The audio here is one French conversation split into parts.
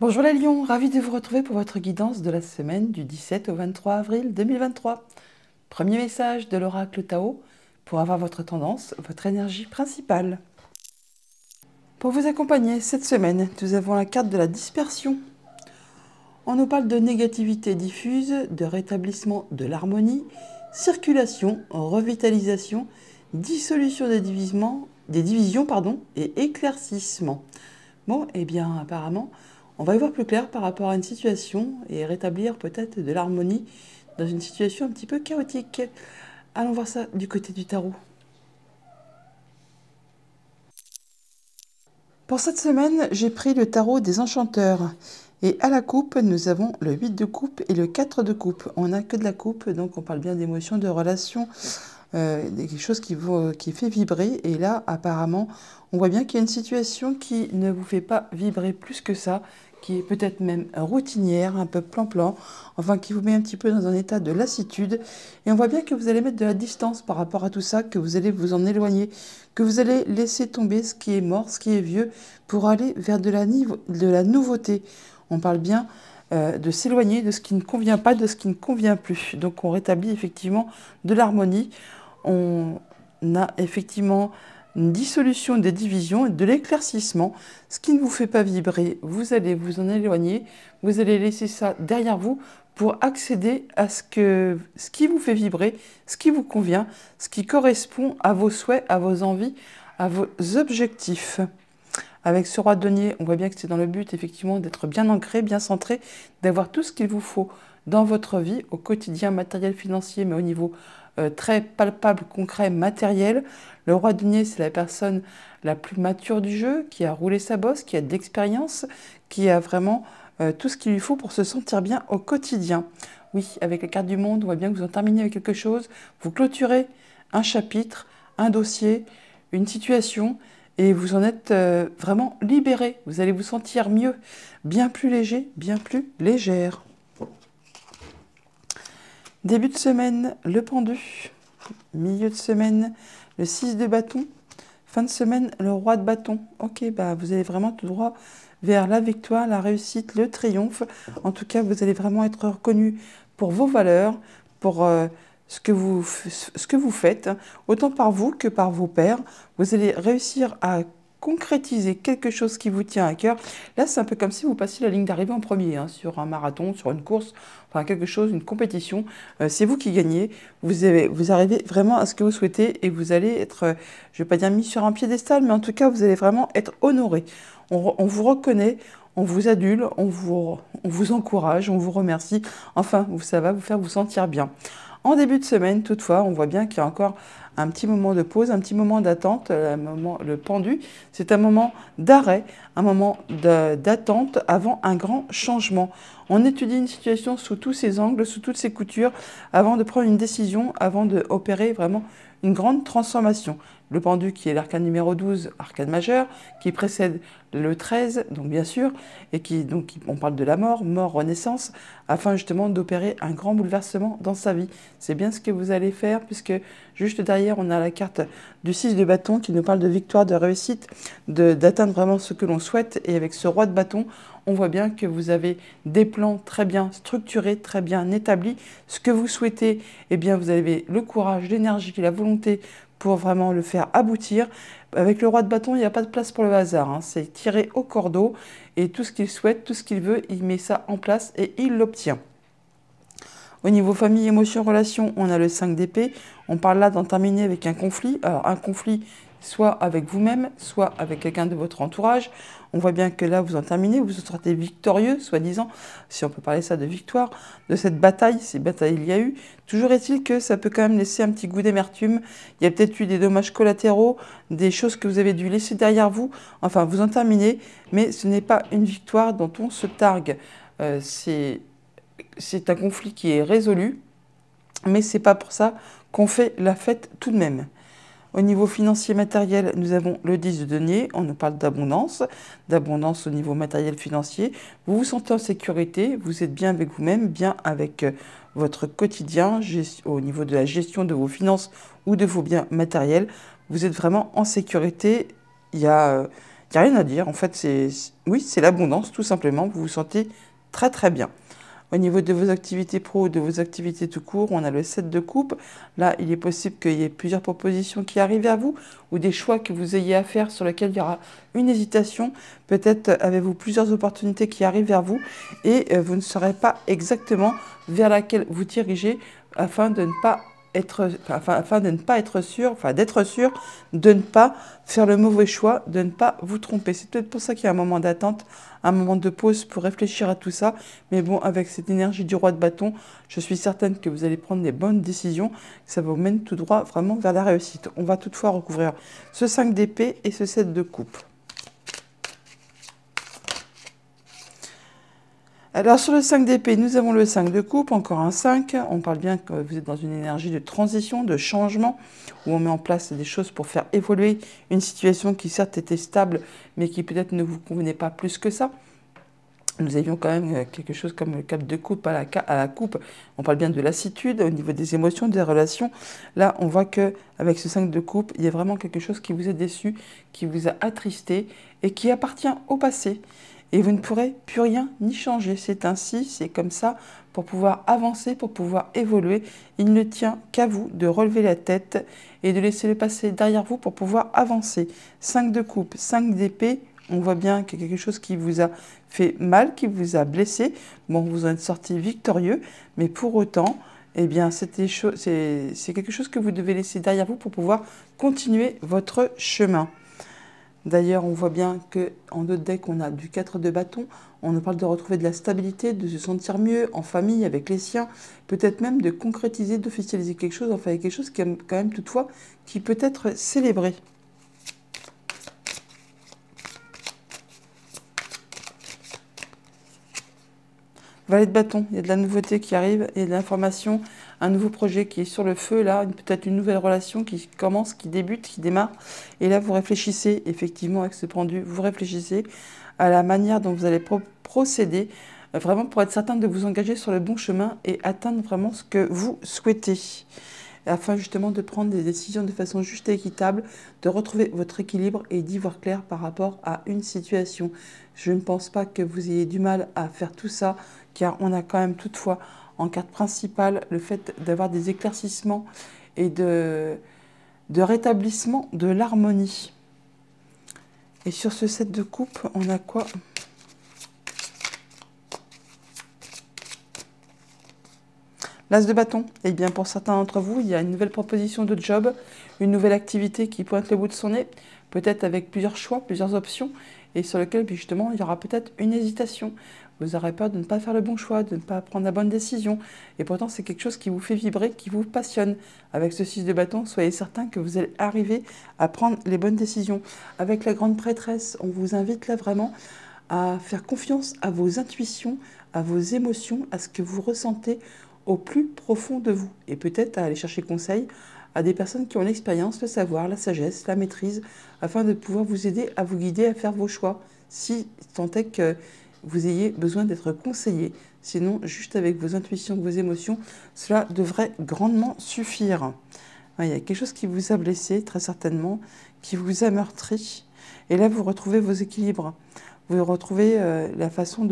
Bonjour les lions, ravi de vous retrouver pour votre guidance de la semaine du 17 au 23 avril 2023. Premier message de l'oracle Tao pour avoir votre tendance, votre énergie principale. Pour vous accompagner cette semaine, nous avons la carte de la dispersion. On nous parle de négativité diffuse, de rétablissement de l'harmonie, circulation, revitalisation, dissolution des, des divisions et éclaircissement. Bon, et eh bien apparemment, on va y voir plus clair par rapport à une situation et rétablir peut-être de l'harmonie dans une situation un petit peu chaotique. Allons voir ça du côté du tarot. Pour cette semaine, j'ai pris le tarot des enchanteurs. Et à la coupe, nous avons le 8 de coupe et le 4 de coupe. On n'a que de la coupe, donc on parle bien d'émotions, de relations, euh, quelque chose qui, vous, euh, qui fait vibrer. Et là, apparemment, on voit bien qu'il y a une situation qui ne vous fait pas vibrer plus que ça, qui est peut-être même routinière, un peu plan-plan, enfin qui vous met un petit peu dans un état de lassitude. Et on voit bien que vous allez mettre de la distance par rapport à tout ça, que vous allez vous en éloigner, que vous allez laisser tomber ce qui est mort, ce qui est vieux, pour aller vers de la, de la nouveauté. On parle bien euh, de s'éloigner de ce qui ne convient pas, de ce qui ne convient plus. Donc on rétablit effectivement de l'harmonie on a effectivement une dissolution des divisions et de l'éclaircissement. Ce qui ne vous fait pas vibrer, vous allez vous en éloigner, vous allez laisser ça derrière vous pour accéder à ce, que, ce qui vous fait vibrer, ce qui vous convient, ce qui correspond à vos souhaits, à vos envies, à vos objectifs. Avec ce roi de denier, on voit bien que c'est dans le but effectivement d'être bien ancré, bien centré, d'avoir tout ce qu'il vous faut dans votre vie, au quotidien matériel, financier, mais au niveau euh, très palpable, concret, matériel. Le roi de nier, c'est la personne la plus mature du jeu, qui a roulé sa bosse, qui a de l'expérience, qui a vraiment euh, tout ce qu'il lui faut pour se sentir bien au quotidien. Oui, avec la carte du monde, on voit bien que vous en terminez avec quelque chose, vous clôturez un chapitre, un dossier, une situation, et vous en êtes euh, vraiment libéré. Vous allez vous sentir mieux, bien plus léger, bien plus légère. Début de semaine, le pendu. Milieu de semaine, le 6 de bâton. Fin de semaine, le roi de bâton. Ok, bah vous allez vraiment tout droit vers la victoire, la réussite, le triomphe. En tout cas, vous allez vraiment être reconnu pour vos valeurs, pour euh, ce, que vous, ce que vous faites, autant par vous que par vos pairs. Vous allez réussir à concrétiser quelque chose qui vous tient à cœur. Là, c'est un peu comme si vous passiez la ligne d'arrivée en premier, hein, sur un marathon, sur une course, enfin quelque chose, une compétition. Euh, c'est vous qui gagnez. Vous, arrivez vraiment à ce que vous souhaitez et vous allez être, euh, je ne vais pas dire mis sur un piédestal, mais en tout cas, vous allez vraiment être honoré. On, vous reconnaît, on vous adule, on vous, on vous encourage, on vous remercie. Enfin, ça va vous faire vous sentir bien. En début de semaine, toutefois, on voit bien qu'il y a encore un petit moment de pause, un petit moment d'attente, euh, le pendu, c'est un moment d'arrêt, un moment d'attente avant un grand changement. On étudie une situation sous tous ses angles, sous toutes ses coutures, avant de prendre une décision, avant d'opérer vraiment une grande transformation. Le pendu qui est l'arcane numéro 12, arcane majeur, qui précède le 13, donc bien sûr, et qui, donc, on parle de la mort, mort, renaissance, afin justement d'opérer un grand bouleversement dans sa vie. C'est bien ce que vous allez faire, puisque Juste derrière, on a la carte du 6 de bâton qui nous parle de victoire, de réussite, d'atteindre vraiment ce que l'on souhaite. Et avec ce roi de bâton, on voit bien que vous avez des plans très bien structurés, très bien établis. Ce que vous souhaitez, eh bien, vous avez le courage, l'énergie, la volonté pour vraiment le faire aboutir. Avec le roi de bâton, il n'y a pas de place pour le hasard. Hein. C'est tiré au cordeau et tout ce qu'il souhaite, tout ce qu'il veut, il met ça en place et il l'obtient. Au niveau famille, émotion, relation, on a le 5 d'épée. On parle là d'en terminer avec un conflit. Alors un conflit soit avec vous-même, soit avec quelqu'un de votre entourage. On voit bien que là, vous en terminez, vous serez victorieux, soi-disant, si on peut parler ça de victoire, de cette bataille, ces batailles il y a eu. Toujours est-il que ça peut quand même laisser un petit goût d'amertume. Il y a peut-être eu des dommages collatéraux, des choses que vous avez dû laisser derrière vous. Enfin, vous en terminez, mais ce n'est pas une victoire dont on se targue. Euh, c'est c'est un conflit qui est résolu, mais ce n'est pas pour ça qu'on fait la fête tout de même. Au niveau financier matériel, nous avons le 10 de denier, on nous parle d'abondance, d'abondance au niveau matériel financier. Vous vous sentez en sécurité, vous êtes bien avec vous-même, bien avec euh, votre quotidien, au niveau de la gestion de vos finances ou de vos biens matériels. Vous êtes vraiment en sécurité, il n'y a, euh, y a rien à dire. En fait, c'est oui, c'est l'abondance tout simplement, vous vous sentez très très bien. Au niveau de vos activités pro ou de vos activités tout court, on a le set de coupe. Là, il est possible qu'il y ait plusieurs propositions qui arrivent à vous ou des choix que vous ayez à faire sur lesquels il y aura une hésitation. Peut-être euh, avez-vous plusieurs opportunités qui arrivent vers vous et euh, vous ne saurez pas exactement vers laquelle vous dirigez afin de ne pas être, enfin, afin de ne pas être sûr, enfin d'être sûr de ne pas faire le mauvais choix, de ne pas vous tromper. C'est peut-être pour ça qu'il y a un moment d'attente, un moment de pause pour réfléchir à tout ça. Mais bon, avec cette énergie du roi de bâton, je suis certaine que vous allez prendre les bonnes décisions, que ça vous mène tout droit vraiment vers la réussite. On va toutefois recouvrir ce 5 d'épée et ce 7 de coupe. Alors sur le 5 d'épée, nous avons le 5 de coupe, encore un 5. On parle bien que vous êtes dans une énergie de transition, de changement, où on met en place des choses pour faire évoluer une situation qui certes était stable, mais qui peut-être ne vous convenait pas plus que ça nous avions quand même euh, quelque chose comme le cap de coupe à la, coupe. On parle bien de lassitude au niveau des émotions, des relations. Là, on voit que avec ce 5 de coupe, il y a vraiment quelque chose qui vous a déçu, qui vous a attristé et qui appartient au passé et vous ne pourrez plus rien ni changer. C'est ainsi, c'est comme ça, pour pouvoir avancer, pour pouvoir évoluer. Il ne tient qu'à vous de relever la tête et de laisser le passé derrière vous pour pouvoir avancer. 5 de coupe, 5 d'épée, on voit bien qu'il y a quelque chose qui vous a fait mal, qui vous a blessé. Bon, vous en êtes sorti victorieux, mais pour autant, eh bien, c'est quelque chose que vous devez laisser derrière vous pour pouvoir continuer votre chemin. D'ailleurs, on voit bien qu'en deux deck, on a du 4 de bâton. On nous parle de retrouver de la stabilité, de se sentir mieux en famille, avec les siens, peut-être même de concrétiser, d'officialiser quelque chose, enfin quelque chose qui est quand même toutefois qui peut être célébré. Valet de bâton, il y a de la nouveauté qui arrive, et de l'information, un nouveau projet qui est sur le feu, là, peut-être une nouvelle relation qui commence, qui débute, qui démarre. Et là, vous réfléchissez, effectivement, avec ce pendu, vous réfléchissez à la manière dont vous allez procéder, euh, vraiment pour être certain de vous engager sur le bon chemin et atteindre vraiment ce que vous souhaitez afin justement de prendre des décisions de façon juste et équitable, de retrouver votre équilibre et d'y voir clair par rapport à une situation. Je ne pense pas que vous ayez du mal à faire tout ça, car on a quand même toutefois en carte principale, le fait d'avoir des éclaircissements et de, de rétablissement de l'harmonie. Et sur ce set de coupe, on a quoi L'as de bâton. Et eh bien pour certains d'entre vous, il y a une nouvelle proposition de job, une nouvelle activité qui pointe le bout de son nez, peut-être avec plusieurs choix, plusieurs options, et sur lequel ben, justement il y aura peut-être une hésitation. Vous aurez peur de ne pas faire le bon choix, de ne pas prendre la bonne décision. Et pourtant, c'est quelque chose qui vous fait vibrer, qui vous passionne. Avec ce 6 de bâton, soyez certain que vous allez arriver à prendre les bonnes décisions. Avec la grande prêtresse, on vous invite là vraiment à faire confiance à vos intuitions, à vos émotions, à ce que vous ressentez au plus profond de vous. Et peut-être à aller chercher conseil à des personnes qui ont l'expérience, le savoir, la sagesse, la maîtrise, afin de pouvoir vous aider à vous guider à faire vos choix, si tant est que vous ayez besoin d'être conseillé. Sinon, juste avec vos intuitions, vos émotions, cela devrait grandement suffire. Il y a quelque chose qui vous a blessé, très certainement, qui vous a meurtri. Et là, vous retrouvez vos équilibres. Vous retrouvez euh, la façon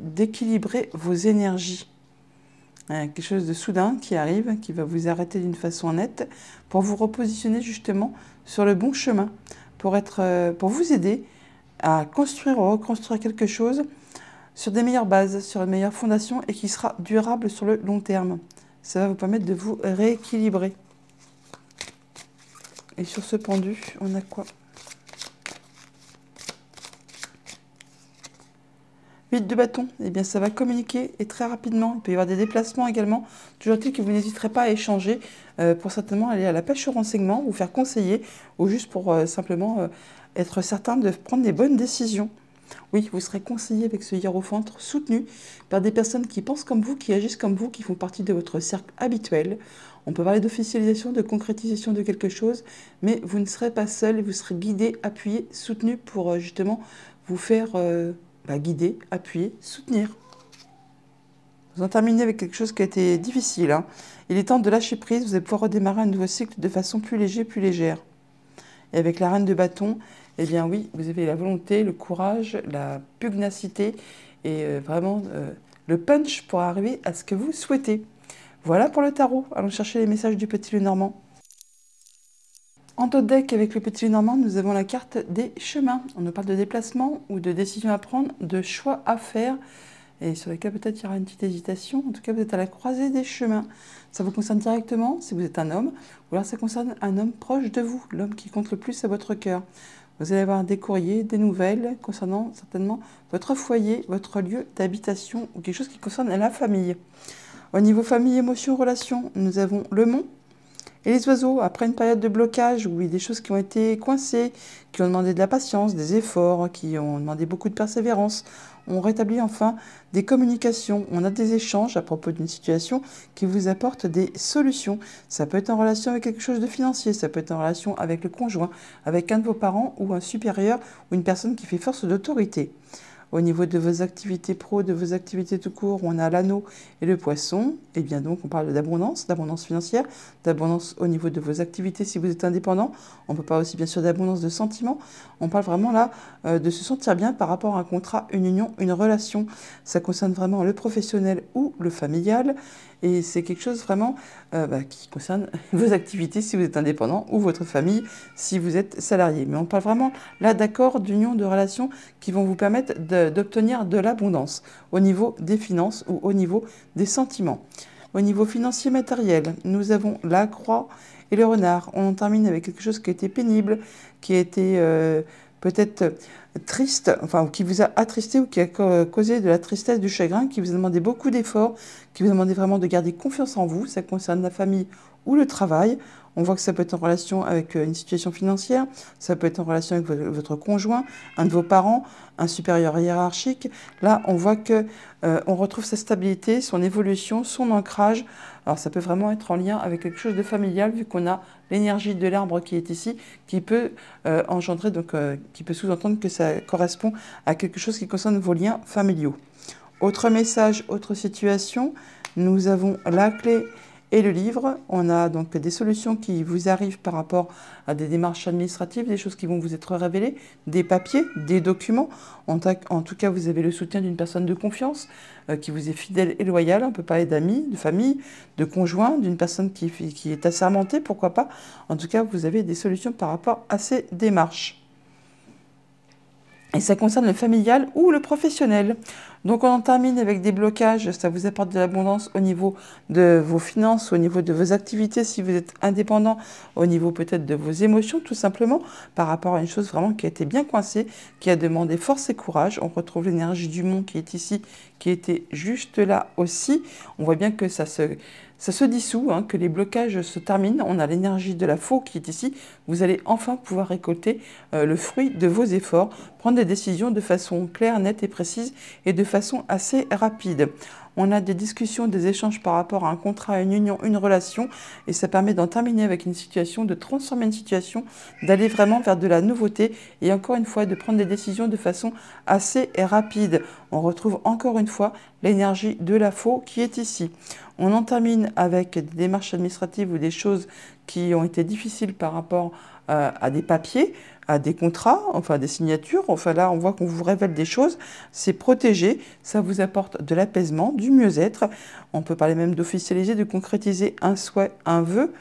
d'équilibrer vos énergies. Euh, quelque chose de soudain qui arrive, qui va vous arrêter d'une façon nette pour vous repositionner justement sur le bon chemin, pour, être, euh, pour vous aider à construire ou reconstruire quelque chose sur des meilleures bases, sur une meilleure fondation et qui sera durable sur le long terme. Ça va vous permettre de vous rééquilibrer. Et sur ce pendu, on a quoi de bâton, et eh bien ça va communiquer et très rapidement. Il peut y avoir des déplacements également. Toujours est-il que vous n'hésiterez pas à échanger euh, pour certainement aller à la pêche au renseignement, vous faire conseiller ou juste pour euh, simplement euh, être certain de prendre les bonnes décisions. Oui, vous serez conseillé avec ce hiérophante soutenu par des personnes qui pensent comme vous, qui agissent comme vous, qui font partie de votre cercle habituel. On peut parler d'officialisation, de concrétisation de quelque chose, mais vous ne serez pas seul vous serez guidé, appuyé, soutenu pour justement vous faire bah, guider, appuyer, soutenir. Vous en terminez avec quelque chose qui a été difficile. Hein. Il est temps de lâcher prise, vous allez pouvoir redémarrer un nouveau cycle de façon plus léger, plus légère. Et avec la reine de bâton, eh bien oui, vous avez la volonté, le courage, la pugnacité et euh, vraiment euh, le punch pour arriver à ce que vous souhaitez. Voilà pour le tarot. Allons chercher les messages du petit Lenormand. En de deck avec le petit Normand, nous avons la carte des chemins. On nous parle de déplacement ou de décision à prendre, de choix à faire, et sur lesquels peut-être il y aura une petite hésitation. En tout cas, vous êtes à la croisée des chemins. Ça vous concerne directement si vous êtes un homme, ou alors ça concerne un homme proche de vous, l'homme qui compte le plus à votre cœur. Vous allez avoir des courriers, des nouvelles concernant certainement votre foyer, votre lieu d'habitation ou quelque chose qui concerne la famille. Au niveau famille, émotion, relation, nous avons le mont et les oiseaux, après une période de blocage où il y a des choses qui ont été coincées, qui ont demandé de la patience, des efforts, qui ont demandé beaucoup de persévérance, ont rétabli enfin des communications, on a des échanges à propos d'une situation qui vous apporte des solutions. Ça peut être en relation avec quelque chose de financier, ça peut être en relation avec le conjoint, avec un de vos parents ou un supérieur ou une personne qui fait force d'autorité au niveau de vos activités pro, de vos activités tout court, on a l'anneau et le poisson. Et eh bien donc, on parle d'abondance, d'abondance financière, d'abondance au niveau de vos activités si vous êtes indépendant. On peut parler aussi bien sûr d'abondance de sentiments. On parle vraiment là euh, de se sentir bien par rapport à un contrat, une union, une relation. Ça concerne vraiment le professionnel ou le familial. Et c'est quelque chose vraiment euh, bah, qui concerne vos activités si vous êtes indépendant ou votre famille si vous êtes salarié. Mais on parle vraiment là d'accords, d'union, de relations qui vont vous permettre d'obtenir de, l'abondance au niveau des finances ou au niveau des sentiments. Au niveau financier matériel, nous avons la croix et le renard. On termine avec quelque chose qui a été pénible, qui a été euh, peut-être triste, enfin, qui vous a attristé ou qui a causé de la tristesse, du chagrin, qui vous a demandé beaucoup d'efforts, qui vous a demandé vraiment de garder confiance en vous. Ça concerne la famille ou le travail. On voit que ça peut être en relation avec euh, une situation financière, ça peut être en relation avec votre conjoint, un de vos parents, un supérieur hiérarchique. Là, on voit que euh, on retrouve sa stabilité, son évolution, son ancrage. Alors, ça peut vraiment être en lien avec quelque chose de familial, vu qu'on a l'énergie de l'arbre qui est ici, qui peut euh, engendrer, donc, qui peut sous-entendre que ça correspond à quelque chose qui concerne vos liens familiaux. Autre message, autre situation. Nous avons la clé et le livre. On a donc des solutions qui vous arrivent par rapport à des démarches administratives, des choses qui vont vous être révélées, des papiers, des documents. En, tout cas, vous avez le soutien d'une personne de confiance euh, qui vous est fidèle et loyale. On peut parler d'amis, de famille, de conjoint, d'une personne qui, qui est assermentée, pourquoi pas. En tout cas, vous avez des solutions par rapport à ces démarches. Et ça concerne le familial ou le professionnel. Donc on en termine avec des blocages, ça vous apporte de l'abondance au niveau de vos finances, au niveau de vos activités, si vous êtes indépendant, au niveau peut-être de vos émotions tout simplement, par rapport à une chose vraiment qui a été bien coincée, qui a demandé force et courage. On retrouve l'énergie du monde qui est ici, qui était juste là aussi. On voit bien que ça se, ça se dissout, hein, que les blocages se terminent. On a l'énergie de la faux qui est ici. Vous allez enfin pouvoir récolter euh, le fruit de vos efforts, prendre des décisions de façon claire, nette et précise et de façon assez rapide. On a des discussions, des échanges par rapport à un contrat, une union, une relation, et ça permet d'en terminer avec une situation, de transformer une situation, d'aller vraiment vers de la nouveauté, et encore une fois, de prendre des décisions de façon assez rapide. On retrouve encore une fois l'énergie de la faux qui est ici. On en termine avec des démarches administratives ou des choses qui ont été difficiles par rapport euh, à des papiers à des contrats, enfin des signatures. Enfin là, on voit qu'on vous révèle des choses. C'est protégé, ça vous apporte de l'apaisement, du mieux-être. On peut parler même d'officialiser, de concrétiser un souhait, un vœu.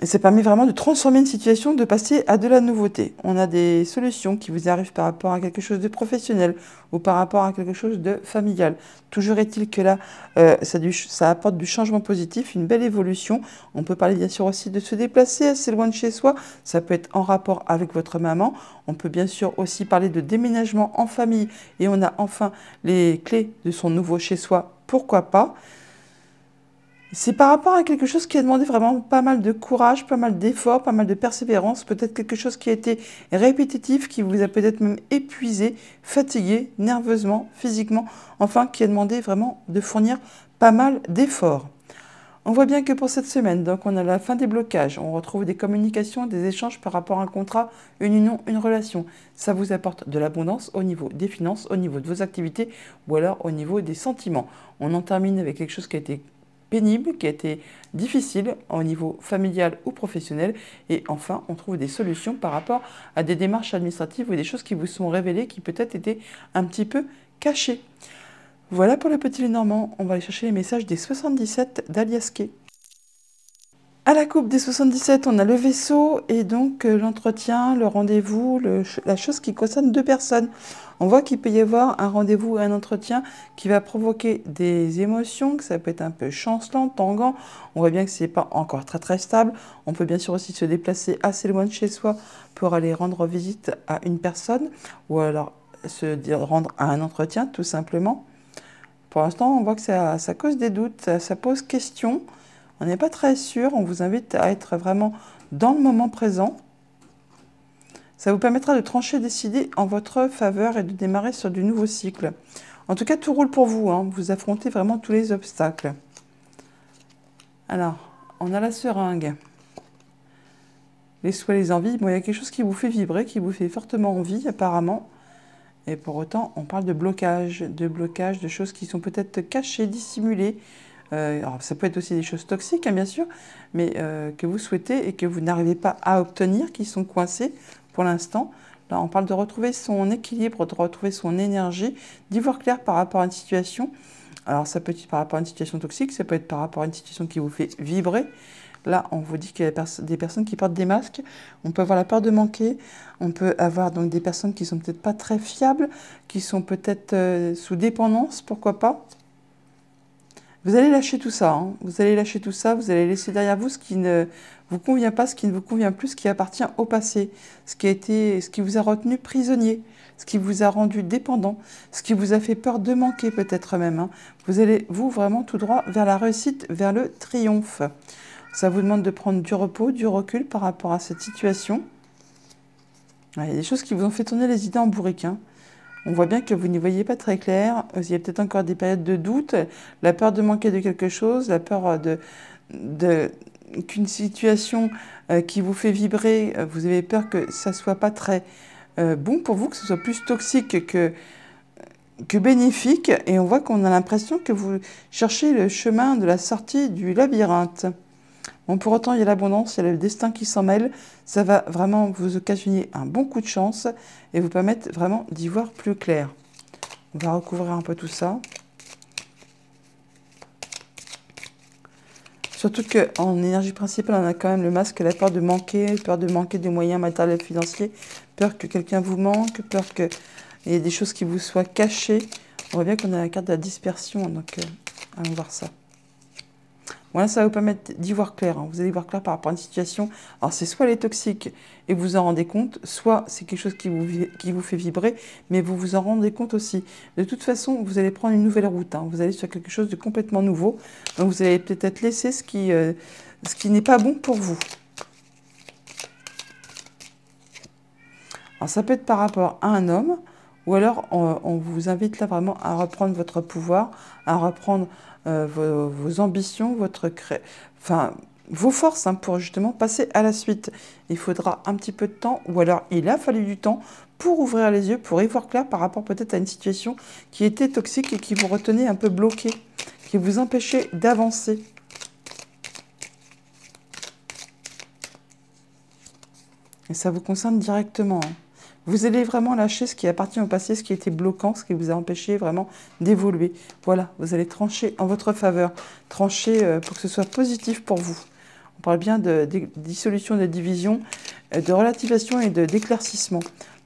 Et ça permet vraiment de transformer une situation, de passer à de la nouveauté. On a des solutions qui vous arrivent par rapport à quelque chose de professionnel ou par rapport à quelque chose de familial. Toujours est-il que là, euh, ça, ça, apporte du changement positif, une belle évolution. On peut parler bien sûr aussi de se déplacer assez loin de chez soi. Ça peut être en rapport avec votre maman. On peut bien sûr aussi parler de déménagement en famille. Et on a enfin les clés de son nouveau chez soi. Pourquoi pas c'est par rapport à quelque chose qui a demandé vraiment pas mal de courage, pas mal d'efforts, pas mal de persévérance, peut-être quelque chose qui a été répétitif, qui vous a peut-être même épuisé, fatigué, nerveusement, physiquement, enfin qui a demandé vraiment de fournir pas mal d'efforts. On voit bien que pour cette semaine, donc on a la fin des blocages, on retrouve des communications, des échanges par rapport à un contrat, une union, une relation. Ça vous apporte de l'abondance au niveau des finances, au niveau de vos activités ou alors au niveau des sentiments. On en termine avec quelque chose qui a été pénible, qui a été difficile au niveau familial ou professionnel. Et enfin, on trouve des solutions par rapport à des démarches administratives ou des choses qui vous sont révélées, qui peut-être étaient un petit peu cachées. Voilà pour le petit Lénormand, On va aller chercher les messages des 77 d'Aliasquet. À la Coupe des 77, on a le vaisseau et donc euh, l'entretien, le rendez-vous, la chose qui concerne deux personnes. On voit qu'il peut y avoir un rendez-vous ou un entretien qui va provoquer des émotions, que ça peut être un peu chancelant, tangant. On voit bien que ce n'est pas encore très très stable. On peut bien sûr aussi se déplacer assez loin de chez soi pour aller rendre visite à une personne ou alors se rendre à un entretien tout simplement. Pour l'instant, on voit que ça, cause des doutes, ça, ça pose question on n'est pas très sûr. On vous invite à être vraiment dans le moment présent. Ça vous permettra de trancher, décider en votre faveur et de démarrer sur du nouveau cycle. En tout cas, tout roule pour vous. Hein. Vous affrontez vraiment tous les obstacles. Alors, on a la seringue. Les souhaits, les envies. Bon, il y a quelque chose qui vous fait vibrer, qui vous fait fortement envie, apparemment. Et pour autant, on parle de blocage, de blocage, de choses qui sont peut-être cachées, dissimulées, euh, alors ça peut être aussi des choses toxiques, hein, bien sûr, mais euh, que vous souhaitez et que vous n'arrivez pas à obtenir, qui sont coincés pour l'instant. Là, on parle de retrouver son équilibre, de retrouver son énergie, d'y voir clair par rapport à une situation. Alors, ça peut être par rapport à une situation toxique, ça peut être par rapport à une situation qui vous fait vibrer. Là, on vous dit qu'il y a des personnes qui portent des masques. On peut avoir la peur de manquer. On peut avoir donc des personnes qui sont peut-être pas très fiables, qui sont peut-être euh, sous dépendance, pourquoi pas. Vous allez lâcher tout ça, hein. vous allez lâcher tout ça, vous allez laisser derrière vous ce qui ne vous convient pas, ce qui ne vous convient plus, ce qui appartient au passé, ce qui, a été, ce qui vous a retenu prisonnier, ce qui vous a rendu dépendant, ce qui vous a fait peur de manquer peut-être même. Hein. Vous allez, vous, vraiment tout droit vers la réussite, vers le triomphe. Ça vous demande de prendre du repos, du recul par rapport à cette situation. Il y a des choses qui vous ont fait tourner les idées en bourrique. Hein on voit bien que vous n'y voyez pas très clair. Euh, il y a peut-être encore des périodes de doute, la peur de manquer de quelque chose, la peur euh, de, qu'une situation euh, qui vous fait vibrer, vous avez peur que ça soit pas très bon pour vous, que ce soit plus toxique que que bénéfique. Et on voit qu'on a l'impression que vous cherchez le chemin de la sortie du labyrinthe. Bon, pour autant, il y a l'abondance, il y a le destin qui s'en mêle. Ça va vraiment vous occasionner un bon coup de chance et vous permettre vraiment d'y voir plus clair. On va recouvrir un peu tout ça. Surtout qu'en énergie principale, on a quand même le masque, la peur de manquer, peur de manquer des moyens matériels financiers, peur que quelqu'un vous manque, peur qu'il y ait des choses qui vous soient cachées. On voit bien qu'on a la carte de la dispersion, donc euh, allons voir ça. Voilà, ça va vous permettre d'y voir clair. Hein. Vous allez voir clair par rapport à une situation. Alors, c'est soit elle est toxique et vous en rendez compte, soit c'est quelque chose qui vous, qui vous fait vibrer, mais vous vous en rendez compte aussi. De toute façon, vous allez prendre une nouvelle route. Hein. Vous allez sur quelque chose de complètement nouveau. Donc, vous allez peut-être laisser ce qui, euh, ce qui n'est pas bon pour vous. Alors, ça peut être par rapport à un homme, ou alors on vous invite là vraiment à reprendre votre pouvoir, à reprendre euh, vos, ambitions, votre cré... enfin, vos forces hein, pour justement passer à la suite. Il faudra un petit peu de temps, ou alors il a fallu du temps pour ouvrir les yeux, pour y voir clair par rapport peut-être à une situation qui était toxique et qui vous retenait un peu bloqué, qui vous empêchait d'avancer. Et ça vous concerne directement. Hein. Vous allez vraiment lâcher ce qui appartient au passé, ce qui était bloquant, ce qui vous a empêché vraiment d'évoluer. Voilà, vous allez trancher en votre faveur, trancher euh, pour que ce soit positif pour vous. On parle bien de, dissolution de division, euh, de relativation et d'éclaircissement.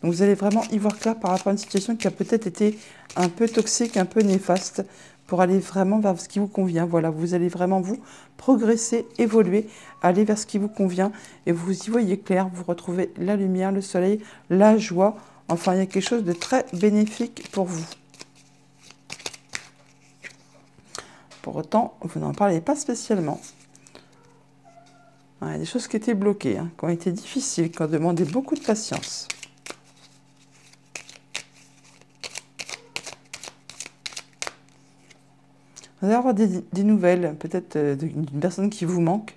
Donc vous allez vraiment y voir clair par rapport à une situation qui a peut-être été un peu toxique, un peu néfaste pour aller vraiment vers ce qui vous convient. Voilà, vous allez vraiment vous progresser, évoluer, aller vers ce qui vous convient et vous y voyez clair, vous retrouvez la lumière, le soleil, la joie. Enfin, il y a quelque chose de très bénéfique pour vous. Pour autant, vous n'en parlez pas spécialement. Il y a des choses qui étaient bloquées, hein, qui ont été difficiles, qui ont demandé beaucoup de patience. Vous allez avoir des, nouvelles, peut-être euh, d'une personne qui vous manque,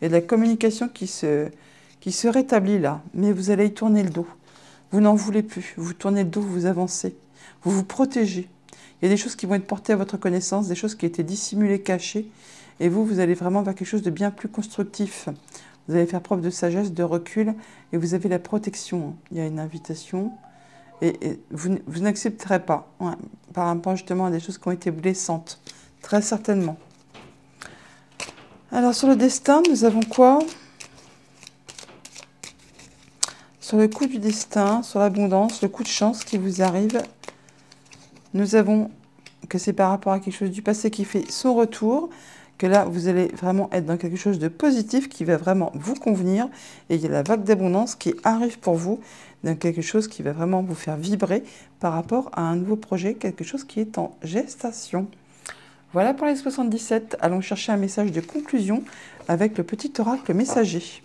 et de la communication qui se, qui se rétablit là, mais vous allez y tourner le dos. Vous n'en voulez plus, vous tournez le dos, vous avancez, vous vous protégez. Il y a des choses qui vont être portées à votre connaissance, des choses qui étaient dissimulées, cachées, et vous, vous allez vraiment vers quelque chose de bien plus constructif. Vous allez faire preuve de sagesse, de recul, et vous avez la protection. Il y a une invitation, et, vous, n'accepterez pas, par rapport justement à des choses qui ont été blessantes très certainement. Alors sur le destin, nous avons quoi Sur le coup du destin, sur l'abondance, le coup de chance qui vous arrive, nous avons que c'est par rapport à quelque chose du passé qui fait son retour, que là, vous allez vraiment être dans quelque chose de positif qui va vraiment vous convenir. Et il y a la vague d'abondance qui arrive pour vous, dans quelque chose qui va vraiment vous faire vibrer par rapport à un nouveau projet, quelque chose qui est en gestation. Voilà pour les 77. Allons chercher un message de conclusion avec le petit oracle messager.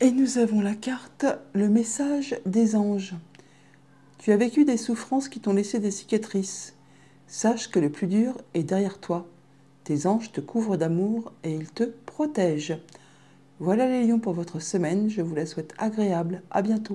Et nous avons la carte, le message des anges. Tu as vécu des souffrances qui t'ont laissé des cicatrices. Sache que le plus dur est derrière toi. Tes anges te couvrent d'amour et ils te protègent. Voilà les lions pour votre semaine. Je vous la souhaite agréable. À bientôt.